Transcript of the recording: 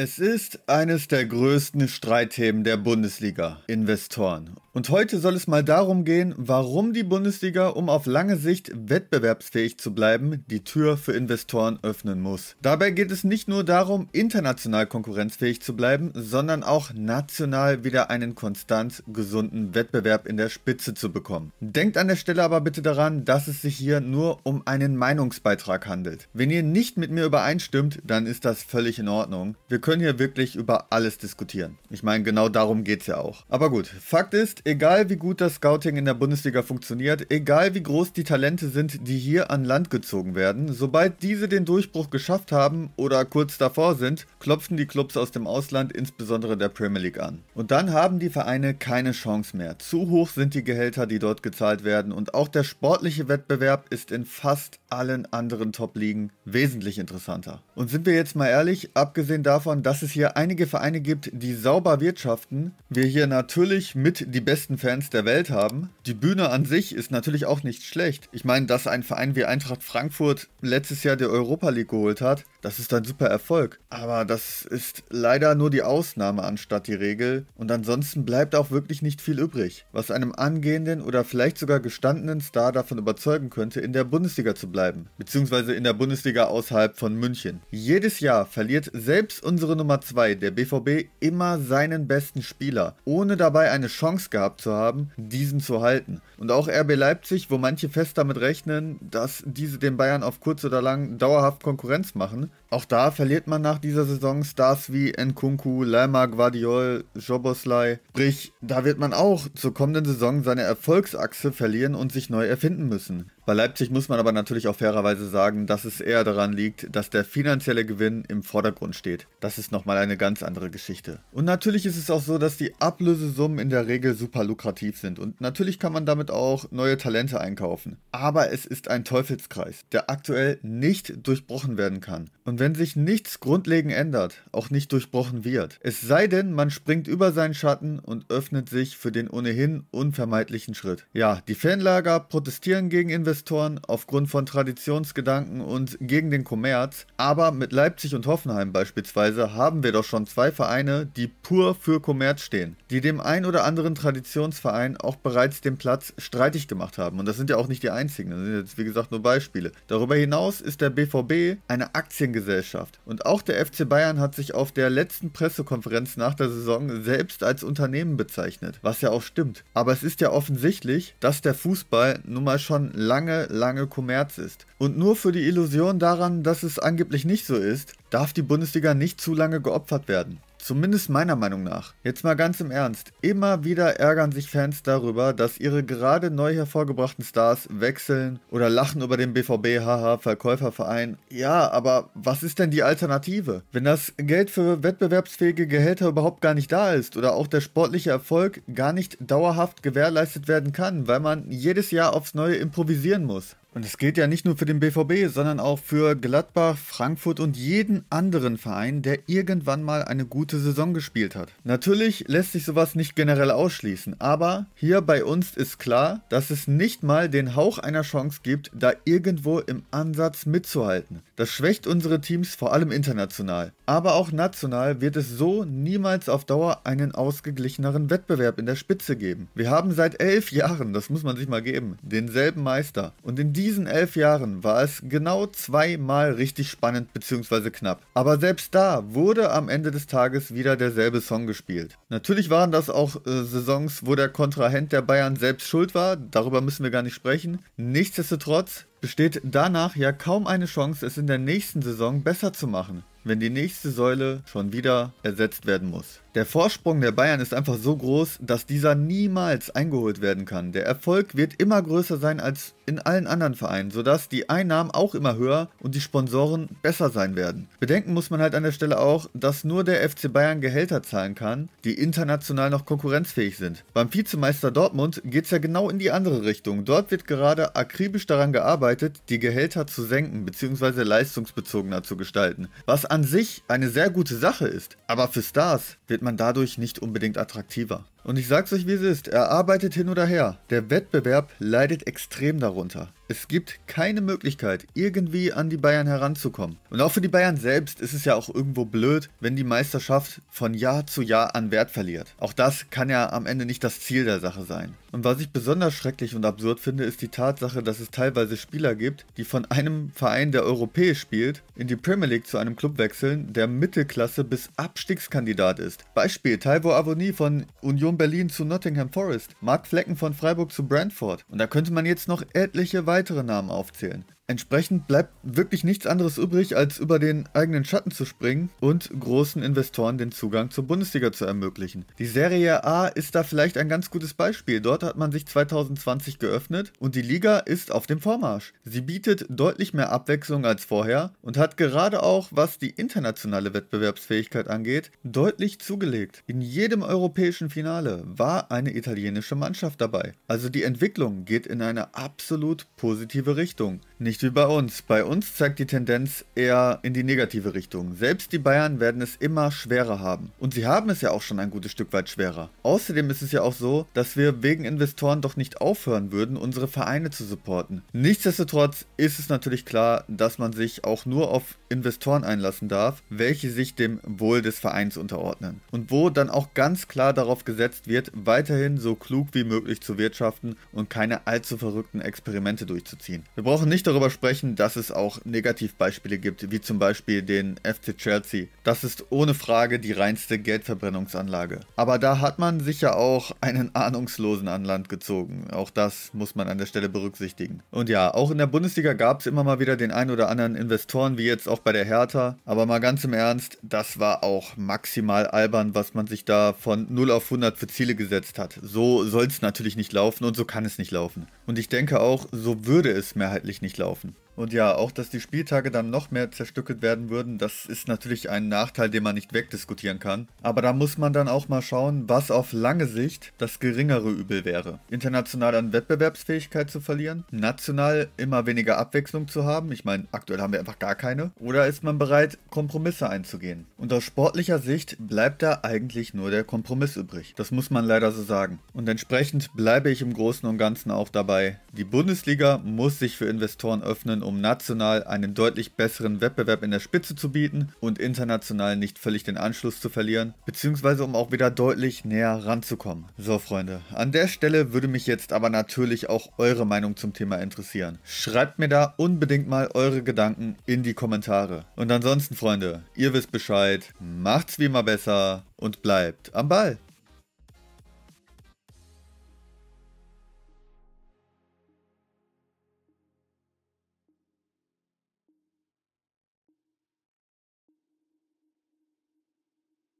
Es ist eines der größten Streitthemen der Bundesliga-Investoren. Und heute soll es mal darum gehen, warum die Bundesliga, um auf lange Sicht wettbewerbsfähig zu bleiben, die Tür für Investoren öffnen muss. Dabei geht es nicht nur darum, international konkurrenzfähig zu bleiben, sondern auch national wieder einen konstant gesunden Wettbewerb in der Spitze zu bekommen. Denkt an der Stelle aber bitte daran, dass es sich hier nur um einen Meinungsbeitrag handelt. Wenn ihr nicht mit mir übereinstimmt, dann ist das völlig in Ordnung. Wir können hier wirklich über alles diskutieren. Ich meine, genau darum geht es ja auch. Aber gut, Fakt ist, egal wie gut das Scouting in der Bundesliga funktioniert, egal wie groß die Talente sind, die hier an Land gezogen werden, sobald diese den Durchbruch geschafft haben oder kurz davor sind, klopfen die Clubs aus dem Ausland, insbesondere der Premier League, an. Und dann haben die Vereine keine Chance mehr. Zu hoch sind die Gehälter, die dort gezahlt werden und auch der sportliche Wettbewerb ist in fast allen anderen Top-Ligen wesentlich interessanter. Und sind wir jetzt mal ehrlich, abgesehen davon, davon, dass es hier einige Vereine gibt, die sauber wirtschaften, wir hier natürlich mit die besten Fans der Welt haben. Die Bühne an sich ist natürlich auch nicht schlecht. Ich meine, dass ein Verein wie Eintracht Frankfurt letztes Jahr die Europa League geholt hat, das ist ein super Erfolg. Aber das ist leider nur die Ausnahme anstatt die Regel. Und ansonsten bleibt auch wirklich nicht viel übrig, was einem angehenden oder vielleicht sogar gestandenen Star davon überzeugen könnte, in der Bundesliga zu bleiben. Beziehungsweise in der Bundesliga außerhalb von München. Jedes Jahr verliert selbst unser unsere Nummer 2, der BVB, immer seinen besten Spieler, ohne dabei eine Chance gehabt zu haben, diesen zu halten. Und auch RB Leipzig, wo manche fest damit rechnen, dass diese den Bayern auf kurz oder lang dauerhaft Konkurrenz machen. Auch da verliert man nach dieser Saison Stars wie Nkunku, Lema, Guardiol, Joboslai. Sprich, da wird man auch zur kommenden Saison seine Erfolgsachse verlieren und sich neu erfinden müssen. Bei Leipzig muss man aber natürlich auch fairerweise sagen, dass es eher daran liegt, dass der finanzielle Gewinn im Vordergrund steht. Das ist nochmal eine ganz andere Geschichte. Und natürlich ist es auch so, dass die Ablösesummen in der Regel super lukrativ sind. Und natürlich kann man damit und auch neue Talente einkaufen. Aber es ist ein Teufelskreis, der aktuell nicht durchbrochen werden kann. Und wenn sich nichts grundlegend ändert, auch nicht durchbrochen wird. Es sei denn, man springt über seinen Schatten und öffnet sich für den ohnehin unvermeidlichen Schritt. Ja, die Fanlager protestieren gegen Investoren aufgrund von Traditionsgedanken und gegen den Kommerz, aber mit Leipzig und Hoffenheim beispielsweise haben wir doch schon zwei Vereine, die pur für Kommerz stehen, die dem ein oder anderen Traditionsverein auch bereits den Platz streitig gemacht haben. Und das sind ja auch nicht die einzigen. Das sind jetzt, wie gesagt, nur Beispiele. Darüber hinaus ist der BVB eine Aktiengesellschaft. Und auch der FC Bayern hat sich auf der letzten Pressekonferenz nach der Saison selbst als Unternehmen bezeichnet. Was ja auch stimmt. Aber es ist ja offensichtlich, dass der Fußball nun mal schon lange, lange Kommerz ist. Und nur für die Illusion daran, dass es angeblich nicht so ist, darf die Bundesliga nicht zu lange geopfert werden zumindest meiner Meinung nach. Jetzt mal ganz im Ernst, immer wieder ärgern sich Fans darüber, dass ihre gerade neu hervorgebrachten Stars wechseln oder lachen über den BVB, haha, Verkäuferverein. Ja, aber was ist denn die Alternative? Wenn das Geld für wettbewerbsfähige Gehälter überhaupt gar nicht da ist oder auch der sportliche Erfolg gar nicht dauerhaft gewährleistet werden kann, weil man jedes Jahr aufs Neue improvisieren muss. Und es gilt ja nicht nur für den BVB, sondern auch für Gladbach, Frankfurt und jeden anderen Verein, der irgendwann mal eine gute Saison gespielt hat. Natürlich lässt sich sowas nicht generell ausschließen, aber hier bei uns ist klar, dass es nicht mal den Hauch einer Chance gibt, da irgendwo im Ansatz mitzuhalten. Das schwächt unsere Teams vor allem international. Aber auch national wird es so niemals auf Dauer einen ausgeglicheneren Wettbewerb in der Spitze geben. Wir haben seit elf Jahren, das muss man sich mal geben, denselben Meister. Und in diesen elf Jahren war es genau zweimal richtig spannend bzw. knapp. Aber selbst da wurde am Ende des Tages wieder derselbe Song gespielt. Natürlich waren das auch äh, Saisons, wo der Kontrahent der Bayern selbst schuld war, darüber müssen wir gar nicht sprechen. Nichtsdestotrotz besteht danach ja kaum eine Chance, es in der nächsten Saison besser zu machen, wenn die nächste Säule schon wieder ersetzt werden muss. Der Vorsprung der Bayern ist einfach so groß, dass dieser niemals eingeholt werden kann. Der Erfolg wird immer größer sein als in allen anderen Vereinen, sodass die Einnahmen auch immer höher und die Sponsoren besser sein werden. Bedenken muss man halt an der Stelle auch, dass nur der FC Bayern Gehälter zahlen kann, die international noch konkurrenzfähig sind. Beim Vizemeister Dortmund geht es ja genau in die andere Richtung. Dort wird gerade akribisch daran gearbeitet, gearbeitet, die Gehälter zu senken bzw. leistungsbezogener zu gestalten, was an sich eine sehr gute Sache ist, aber für Stars wird man dadurch nicht unbedingt attraktiver. Und ich sag's euch, wie es ist. Er arbeitet hin oder her. Der Wettbewerb leidet extrem darunter. Es gibt keine Möglichkeit, irgendwie an die Bayern heranzukommen. Und auch für die Bayern selbst ist es ja auch irgendwo blöd, wenn die Meisterschaft von Jahr zu Jahr an Wert verliert. Auch das kann ja am Ende nicht das Ziel der Sache sein. Und was ich besonders schrecklich und absurd finde, ist die Tatsache, dass es teilweise Spieler gibt, die von einem Verein, der europäisch spielt, in die Premier League zu einem Club wechseln, der Mittelklasse bis Abstiegskandidat ist. Beispiel Taiwo Avoni von Union Union Berlin zu Nottingham Forest, Mark Flecken von Freiburg zu Brentford und da könnte man jetzt noch etliche weitere Namen aufzählen. Entsprechend bleibt wirklich nichts anderes übrig, als über den eigenen Schatten zu springen und großen Investoren den Zugang zur Bundesliga zu ermöglichen. Die Serie A ist da vielleicht ein ganz gutes Beispiel. Dort hat man sich 2020 geöffnet und die Liga ist auf dem Vormarsch. Sie bietet deutlich mehr Abwechslung als vorher und hat gerade auch, was die internationale Wettbewerbsfähigkeit angeht, deutlich zugelegt. In jedem europäischen Finale war eine italienische Mannschaft dabei. Also die Entwicklung geht in eine absolut positive Richtung. Nicht nicht wie bei uns. Bei uns zeigt die Tendenz eher in die negative Richtung. Selbst die Bayern werden es immer schwerer haben. Und sie haben es ja auch schon ein gutes Stück weit schwerer. Außerdem ist es ja auch so, dass wir wegen Investoren doch nicht aufhören würden, unsere Vereine zu supporten. Nichtsdestotrotz ist es natürlich klar, dass man sich auch nur auf Investoren einlassen darf, welche sich dem Wohl des Vereins unterordnen. Und wo dann auch ganz klar darauf gesetzt wird, weiterhin so klug wie möglich zu wirtschaften und keine allzu verrückten Experimente durchzuziehen. Wir brauchen nicht darüber darüber sprechen, dass es auch Negativbeispiele gibt, wie zum Beispiel den FC Chelsea. Das ist ohne Frage die reinste Geldverbrennungsanlage. Aber da hat man sicher auch einen Ahnungslosen an Land gezogen. Auch das muss man an der Stelle berücksichtigen. Und ja, auch in der Bundesliga gab es immer mal wieder den einen oder anderen Investoren, wie jetzt auch bei der Hertha. Aber mal ganz im Ernst, das war auch maximal albern, was man sich da von 0 auf 100 für Ziele gesetzt hat. So soll es natürlich nicht laufen und so kann es nicht laufen. Und ich denke auch, so würde es mehrheitlich nicht laufen. kaufen. Und ja, auch dass die Spieltage dann noch mehr zerstückelt werden würden, das ist natürlich ein Nachteil, den man nicht wegdiskutieren kann. Aber da muss man dann auch mal schauen, was auf lange Sicht das geringere Übel wäre. International an Wettbewerbsfähigkeit zu verlieren, national immer weniger Abwechslung zu haben, ich meine, aktuell haben wir einfach gar keine, oder ist man bereit, Kompromisse einzugehen? Und aus sportlicher Sicht bleibt da eigentlich nur der Kompromiss übrig. Das muss man leider so sagen. Und entsprechend bleibe ich im Großen und Ganzen auch dabei. Die Bundesliga muss sich für Investoren öffnen um national einen deutlich besseren Wettbewerb in der Spitze zu bieten und international nicht völlig den Anschluss zu verlieren, beziehungsweise um auch wieder deutlich näher ranzukommen. So Freunde, an der Stelle würde mich jetzt aber natürlich auch eure Meinung zum Thema interessieren. Schreibt mir da unbedingt mal eure Gedanken in die Kommentare. Und ansonsten Freunde, ihr wisst Bescheid, macht's wie immer besser und bleibt am Ball.